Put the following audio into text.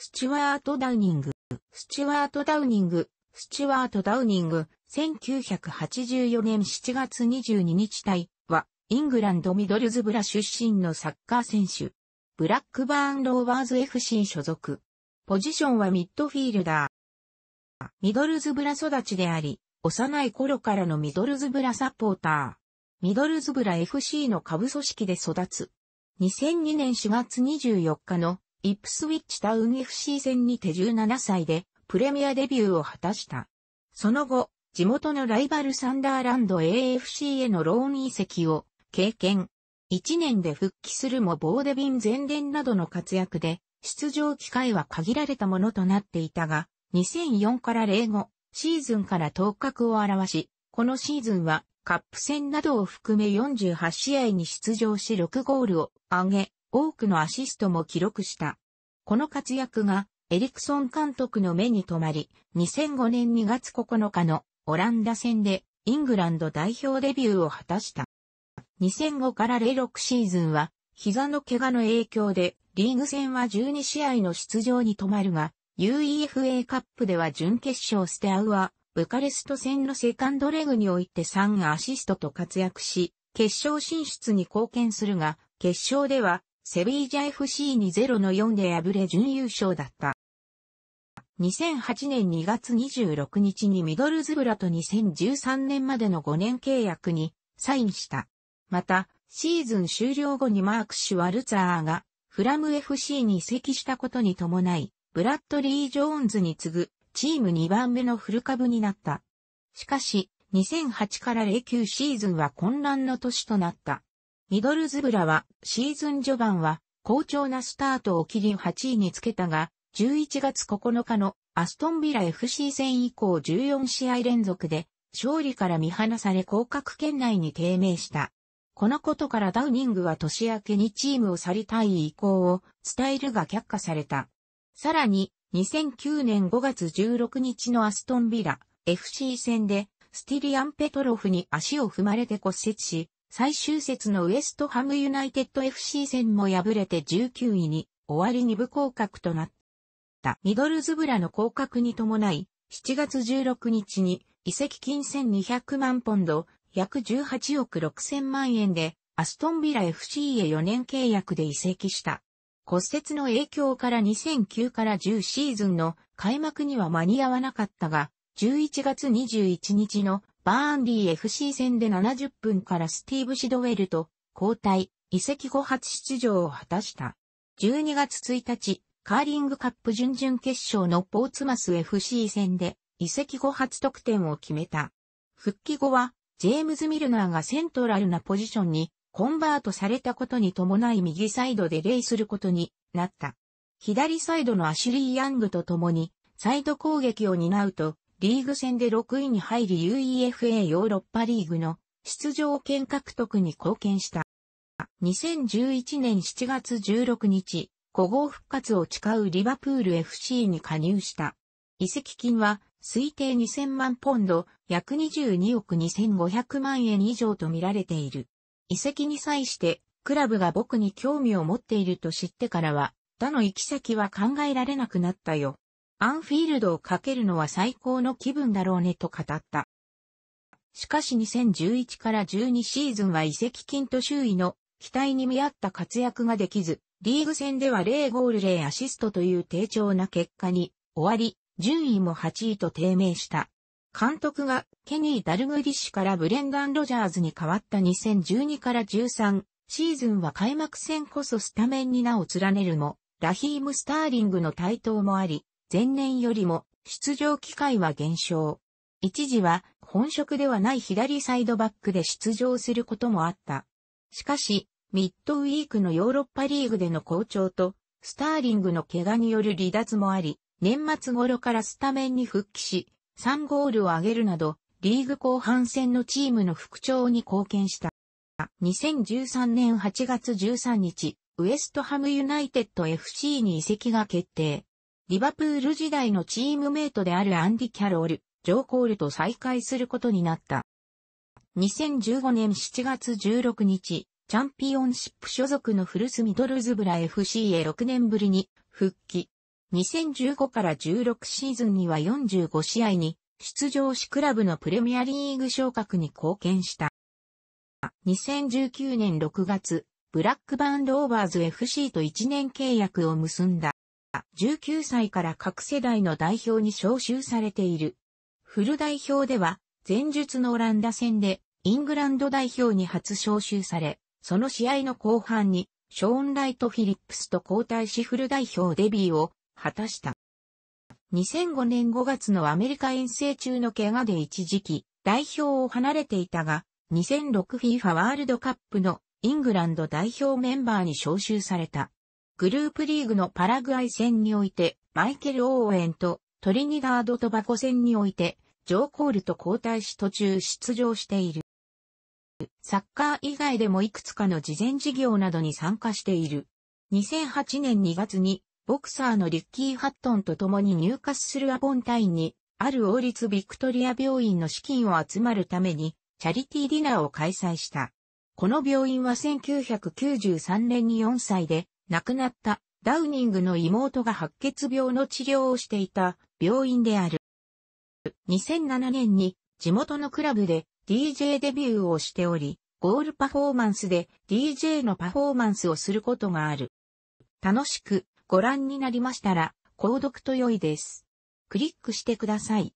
スチュワート・ダウニング、スチュワート・ダウニング、スチュワート・ダウニング、1984年7月22日隊は、イングランド・ミドルズブラ出身のサッカー選手。ブラックバーン・ローバーズ FC 所属。ポジションはミッドフィールダー。ミドルズブラ育ちであり、幼い頃からのミドルズブラサポーター。ミドルズブラ FC の下部組織で育つ。2002年4月24日のイップスウィッチタウン FC 戦にて17歳でプレミアデビューを果たした。その後、地元のライバルサンダーランド AFC へのローン移籍を経験。1年で復帰するもボーデビン前伝などの活躍で出場機会は限られたものとなっていたが、2004から05シーズンから頭角を表し、このシーズンはカップ戦などを含め48試合に出場し6ゴールを挙げ、多くのアシストも記録した。この活躍がエリクソン監督の目に留まり、2005年2月9日のオランダ戦でイングランド代表デビューを果たした。2005から06シーズンは膝の怪我の影響でリーグ戦は12試合の出場に止まるが、UEFA カップでは準決勝ステアウア、ブカレスト戦のセカンドレグにおいて3アシストと活躍し、決勝進出に貢献するが、決勝ではセビージャ FC に0の4で敗れ準優勝だった。2008年2月26日にミドルズブラと2013年までの5年契約にサインした。また、シーズン終了後にマーク・シュワルツァーがフラム FC に移籍したことに伴い、ブラッドリー・ジョーンズに次ぐチーム2番目のフル株になった。しかし、2008から09シーズンは混乱の年となった。ミドルズブラはシーズン序盤は好調なスタートを切り8位につけたが、11月9日のアストンビラ FC 戦以降14試合連続で勝利から見放され降格圏内に低迷した。このことからダウニングは年明けにチームを去りたい意向を伝えるが却下された。さらに、2009年5月16日のアストンビラ FC 戦でスティリアン・ペトロフに足を踏まれて骨折し、最終節のウエストハムユナイテッド FC 戦も敗れて19位に終わり2部降格となった。ミドルズブラの降格に伴い、7月16日に移籍金1200万ポンド、約18億6000万円で、アストンビラ FC へ4年契約で移籍した。骨折の影響から2009から10シーズンの開幕には間に合わなかったが、11月21日のバーンリー FC 戦で70分からスティーブ・シドウェルと交代、移籍後初出場を果たした。12月1日、カーリングカップ準々決勝のポーツマス FC 戦で移籍後初得点を決めた。復帰後は、ジェームズ・ミルナーがセントラルなポジションにコンバートされたことに伴い右サイドで礼することになった。左サイドのアシュリー・ヤングと共にサイド攻撃を担うと、リーグ戦で6位に入り UEFA ヨーロッパリーグの出場権獲得に貢献した。2011年7月16日、古豪復活を誓うリバプール FC に加入した。移籍金は推定2000万ポンド、約22億2500万円以上と見られている。移籍に際して、クラブが僕に興味を持っていると知ってからは、他の行き先は考えられなくなったよ。アンフィールドをかけるのは最高の気分だろうねと語った。しかし2011から12シーズンは移籍金と周囲の期待に見合った活躍ができず、リーグ戦では0ゴール0アシストという低調な結果に終わり、順位も8位と低迷した。監督がケニー・ダルグィッシュからブレンダン・ロジャーズに変わった2012から13シーズンは開幕戦こそスタメンに名を連ねるも、ラヒーム・スターリングの台頭もあり、前年よりも出場機会は減少。一時は本職ではない左サイドバックで出場することもあった。しかし、ミッドウィークのヨーロッパリーグでの好調と、スターリングの怪我による離脱もあり、年末頃からスタメンに復帰し、3ゴールを挙げるなど、リーグ後半戦のチームの復調に貢献した。2013年8月13日、ウエストハムユナイテッド FC に移籍が決定。リバプール時代のチームメイトであるアンディ・キャロル、ジョー・コールと再会することになった。2015年7月16日、チャンピオンシップ所属の古スミドルズブラ FC へ6年ぶりに復帰。2015から16シーズンには45試合に出場しクラブのプレミアリーグ昇格に貢献した。2019年6月、ブラックバーンローバーズ FC と1年契約を結んだ。19歳から各世代の代表に招集されている。フル代表では、前述のオランダ戦で、イングランド代表に初招集され、その試合の後半に、ショーン・ライト・フィリップスと交代しフル代表デビューを果たした。2005年5月のアメリカ遠征中の怪我で一時期、代表を離れていたが、2006FIFA ワールドカップのイングランド代表メンバーに招集された。グループリーグのパラグアイ戦において、マイケル・オーエンとトリニダード・トバコ戦において、ジョー・コールと交代し途中出場している。サッカー以外でもいくつかの事前事業などに参加している。2008年2月に、ボクサーのリッキー・ハットンと共に入荷するアポンタインに、ある王立ビクトリア病院の資金を集まるために、チャリティーディナーを開催した。この病院は1993年に4歳で、亡くなったダウニングの妹が白血病の治療をしていた病院である。2007年に地元のクラブで DJ デビューをしており、ゴールパフォーマンスで DJ のパフォーマンスをすることがある。楽しくご覧になりましたら、購読と良いです。クリックしてください。